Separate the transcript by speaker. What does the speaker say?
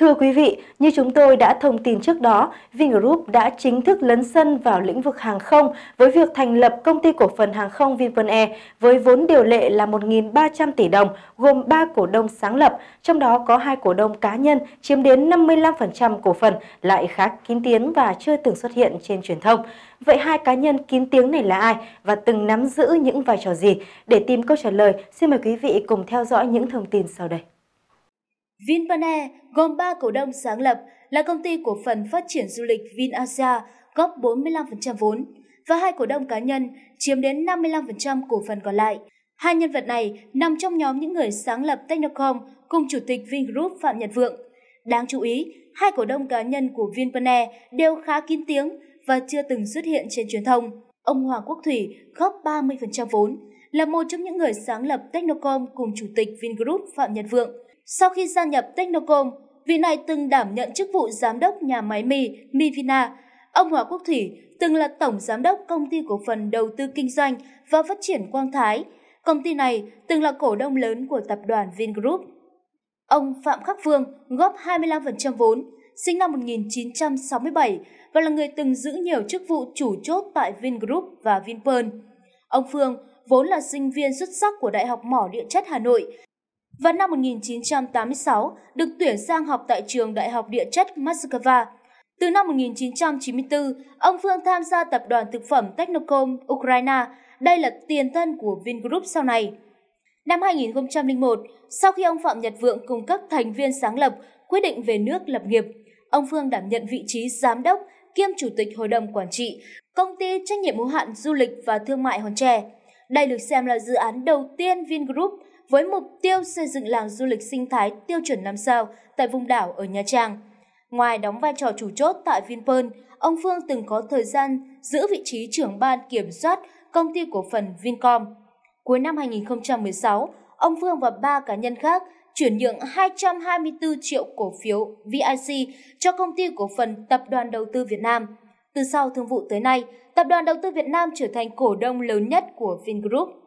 Speaker 1: Thưa quý vị, như chúng tôi đã thông tin trước đó, Vingroup đã chính thức lấn sân vào lĩnh vực hàng không với việc thành lập công ty cổ phần hàng không Vinpearl Air với vốn điều lệ là 1.300 tỷ đồng, gồm 3 cổ đông sáng lập, trong đó có hai cổ đông cá nhân chiếm đến 55% cổ phần, lại khá kín tiếng và chưa từng xuất hiện trên truyền thông. Vậy hai cá nhân kín tiếng này là ai và từng nắm giữ những vai trò gì? Để tìm câu trả lời, xin mời quý vị cùng theo dõi những thông tin sau đây.
Speaker 2: VinPaner gồm 3 cổ đông sáng lập là công ty cổ phần phát triển du lịch VinAsia góp 45% vốn và hai cổ đông cá nhân chiếm đến 55% cổ phần còn lại. Hai nhân vật này nằm trong nhóm những người sáng lập Technocom cùng chủ tịch Vingroup Phạm Nhật Vượng. Đáng chú ý, hai cổ đông cá nhân của VinPaner đều khá kín tiếng và chưa từng xuất hiện trên truyền thông. Ông Hoàng Quốc Thủy góp 30% vốn, là một trong những người sáng lập Technocom cùng chủ tịch Vingroup Phạm Nhật Vượng – sau khi gia nhập Technocom, vị này từng đảm nhận chức vụ giám đốc nhà máy mì Mivina. Ông Hòa Quốc Thủy từng là tổng giám đốc công ty cổ phần đầu tư kinh doanh và phát triển Quang Thái. Công ty này từng là cổ đông lớn của tập đoàn Vingroup. Ông Phạm Khắc Vương góp 25% vốn, sinh năm 1967 và là người từng giữ nhiều chức vụ chủ chốt tại Vingroup và Vinpearl. Ông Phương vốn là sinh viên xuất sắc của Đại học Mỏ Địa chất Hà Nội vào năm 1986, được tuyển sang học tại trường Đại học Địa chất Moscow. Từ năm 1994, ông Phương tham gia tập đoàn thực phẩm Technocom Ukraine, đây là tiền thân của Vingroup sau này. Năm 2001, sau khi ông Phạm Nhật Vượng cùng các thành viên sáng lập quyết định về nước lập nghiệp, ông Phương đảm nhận vị trí giám đốc kiêm chủ tịch hội đồng quản trị công ty trách nhiệm hữu hạn du lịch và thương mại Hòn Tre. Đây được xem là dự án đầu tiên Vingroup với mục tiêu xây dựng làng du lịch sinh thái tiêu chuẩn 5 sao tại vùng đảo ở Nha Trang. Ngoài đóng vai trò chủ chốt tại Vinpearl, ông Phương từng có thời gian giữ vị trí trưởng ban kiểm soát công ty cổ phần Vincom. Cuối năm 2016, ông Phương và ba cá nhân khác chuyển nhượng 224 triệu cổ phiếu VIC cho công ty cổ phần Tập đoàn Đầu tư Việt Nam. Từ sau thương vụ tới nay, Tập đoàn Đầu tư Việt Nam trở thành cổ đông lớn nhất của Vingroup.